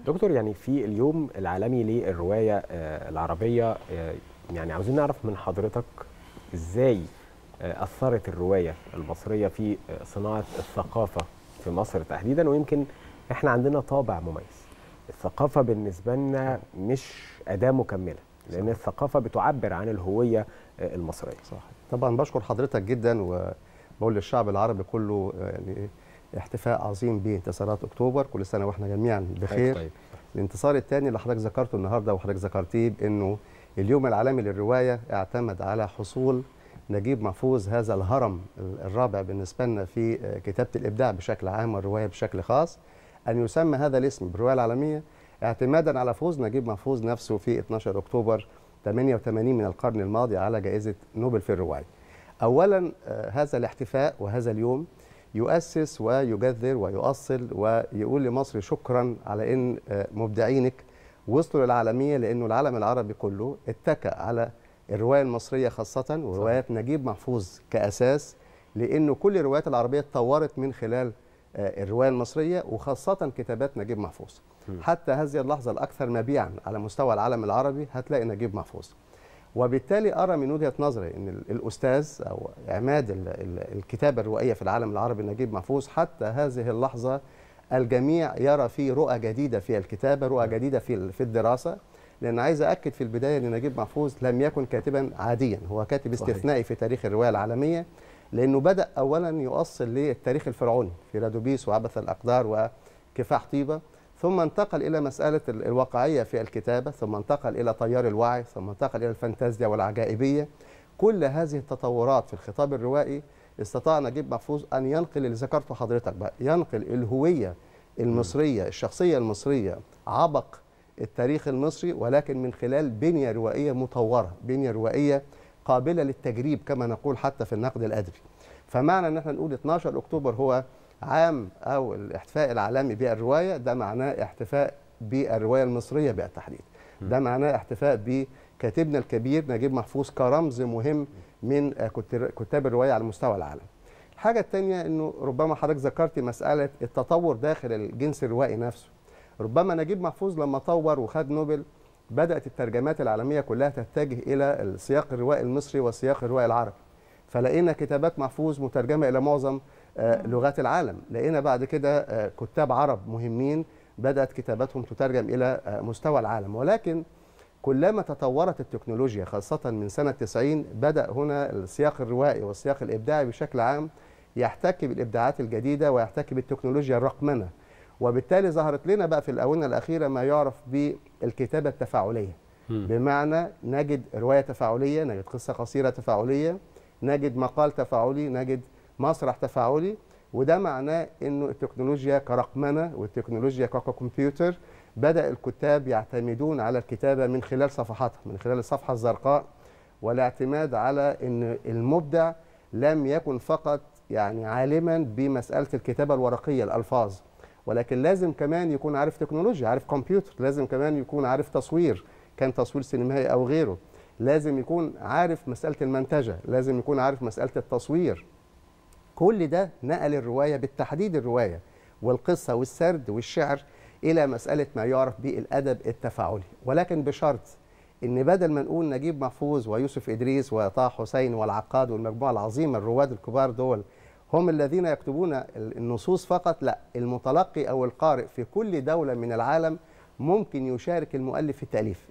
دكتور يعني في اليوم العالمي للرواية آه، العربية آه، يعني عاوزين نعرف من حضرتك ازاي آه، أثرت الرواية المصرية في صناعة الثقافة في مصر تحديدا ويمكن احنا عندنا طابع مميز الثقافة بالنسبة لنا مش أداة مكملة لأن صح. الثقافة بتعبر عن الهوية المصرية صح. طبعا بشكر حضرتك جدا وبقول للشعب العربي كله يعني احتفاء عظيم بانتصارات اكتوبر كل سنه واحنا جميعا طيب، بخير طيب. الانتصار الثاني اللي حضرتك ذكرته النهارده وحضرتك ذكرتيه بانه اليوم العالمي للروايه اعتمد على حصول نجيب محفوظ هذا الهرم الرابع بالنسبه لنا في كتابه الابداع بشكل عام والروايه بشكل خاص ان يسمى هذا الاسم بالروايه العالميه اعتمادا على فوز نجيب محفوظ نفسه في 12 اكتوبر 88 من القرن الماضي على جائزه نوبل في الروايه. اولا آه، هذا الاحتفاء وهذا اليوم يؤسس ويجذر ويؤصل ويقول لمصر شكرا على ان آه، مبدعينك وصلوا للعالميه لانه العالم العربي كله اتكى على الروايه المصريه خاصه وروايات نجيب محفوظ كاساس لانه كل الروايات العربيه اتطورت من خلال آه، الروايه المصريه وخاصه كتابات نجيب محفوظ حتى هذه اللحظه الاكثر مبيعا على مستوى العالم العربي هتلاقي نجيب محفوظ وبالتالي ارى من وجهه نظري ان الاستاذ او عماد الكتابه الروائيه في العالم العربي نجيب محفوظ حتى هذه اللحظه الجميع يرى فيه رؤى جديده في الكتابه، رؤى جديده في في الدراسه، لان عايز اكد في البدايه ان نجيب محفوظ لم يكن كاتبا عاديا، هو كاتب استثنائي في تاريخ الروايه العالميه، لانه بدا اولا يؤصل للتاريخ الفرعوني في رادوبيس وعبث الاقدار وكفاح طيبه، ثم انتقل إلى مسألة الواقعية في الكتابة ثم انتقل إلى طيار الوعي ثم انتقل إلى الفانتازيا والعجائبية كل هذه التطورات في الخطاب الروائي استطاع نجيب محفوظ أن ينقل اللي ذكرته حضرتك بقى ينقل الهوية المصرية الشخصية المصرية عبق التاريخ المصري ولكن من خلال بنية روائية مطورة بنية روائية قابلة للتجريب كما نقول حتى في النقد الأدبي فمعنى أن احنا نقول 12 أكتوبر هو عام او الاحتفاء العالمي بالروايه ده معناه احتفاء بالروايه المصريه بالتحديد ده معناه احتفاء بكاتبنا الكبير نجيب محفوظ كرمز مهم من كتاب الروايه على مستوى العالم الحاجه الثانيه انه ربما حضرتك ذكرتي مساله التطور داخل الجنس الروائي نفسه ربما نجيب محفوظ لما طور وخد نوبل بدات الترجمات العالميه كلها تتجه الى السياق الروائي المصري والسياق الروائي العربي فلقينا كتابات محفوظ مترجمه الى معظم آه، لغات العالم لقينا بعد كده آه، كتاب عرب مهمين بدأت كتاباتهم تترجم إلى آه، مستوى العالم ولكن كلما تطورت التكنولوجيا خاصة من سنة 90 بدأ هنا السياق الروائي والسياق الإبداعي بشكل عام يحتك بالإبداعات الجديدة ويحتك بالتكنولوجيا الرقمنة وبالتالي ظهرت لنا بقى في الآونة الأخيرة ما يعرف بالكتابة التفاعلية بمعنى نجد رواية تفاعلية نجد قصة قصيرة تفاعلية نجد مقال تفاعلي نجد مسرح تفاعلي وده معناه انه التكنولوجيا كرقمنه والتكنولوجيا ككمبيوتر بدا الكتاب يعتمدون على الكتابه من خلال صفحاتهم من خلال الصفحه الزرقاء والاعتماد على ان المبدع لم يكن فقط يعني عالما بمساله الكتابه الورقيه الالفاظ ولكن لازم كمان يكون عارف تكنولوجيا عارف كمبيوتر لازم كمان يكون عارف تصوير كان تصوير سينمائي او غيره لازم يكون عارف مساله المنتجه لازم يكون عارف مساله التصوير كل ده نقل الرواية بالتحديد الرواية والقصة والسرد والشعر إلى مسألة ما يعرف بالأدب التفاعلي ولكن بشرط إن بدل ما نقول نجيب محفوظ ويوسف إدريس وطه حسين والعقاد والمجموعة العظيمة الرواد الكبار دول هم الذين يكتبون النصوص فقط لا المتلقي أو القارئ في كل دولة من العالم ممكن يشارك المؤلف في التأليف